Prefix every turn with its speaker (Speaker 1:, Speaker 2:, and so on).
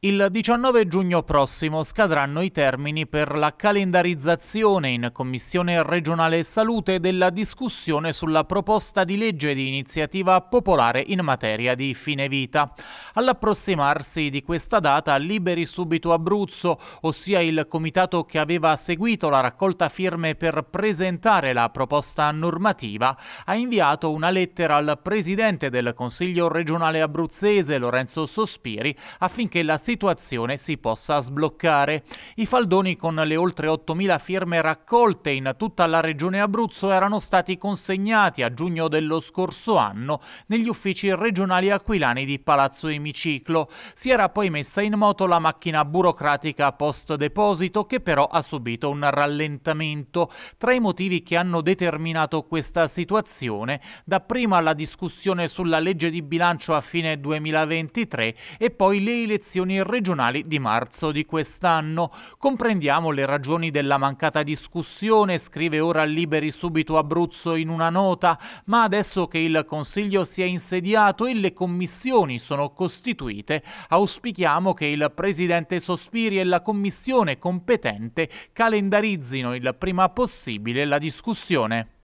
Speaker 1: Il 19 giugno prossimo scadranno i termini per la calendarizzazione in Commissione regionale salute della discussione sulla proposta di legge di iniziativa popolare in materia di fine vita. All'approssimarsi di questa data Liberi Subito Abruzzo, ossia il comitato che aveva seguito la raccolta firme per presentare la proposta normativa, ha inviato una lettera al presidente del Consiglio regionale abruzzese Lorenzo Sospiri affinché la situazione si possa sbloccare. I faldoni con le oltre 8.000 firme raccolte in tutta la regione Abruzzo erano stati consegnati a giugno dello scorso anno negli uffici regionali aquilani di Palazzo Emiciclo. Si era poi messa in moto la macchina burocratica post deposito che però ha subito un rallentamento. Tra i motivi che hanno determinato questa situazione, dapprima la discussione sulla legge di bilancio a fine 2023 e poi le elezioni regionali di marzo di quest'anno. Comprendiamo le ragioni della mancata discussione, scrive ora Liberi subito Abruzzo in una nota, ma adesso che il Consiglio si è insediato e le commissioni sono costituite, auspichiamo che il Presidente Sospiri e la Commissione competente calendarizzino il prima possibile la discussione.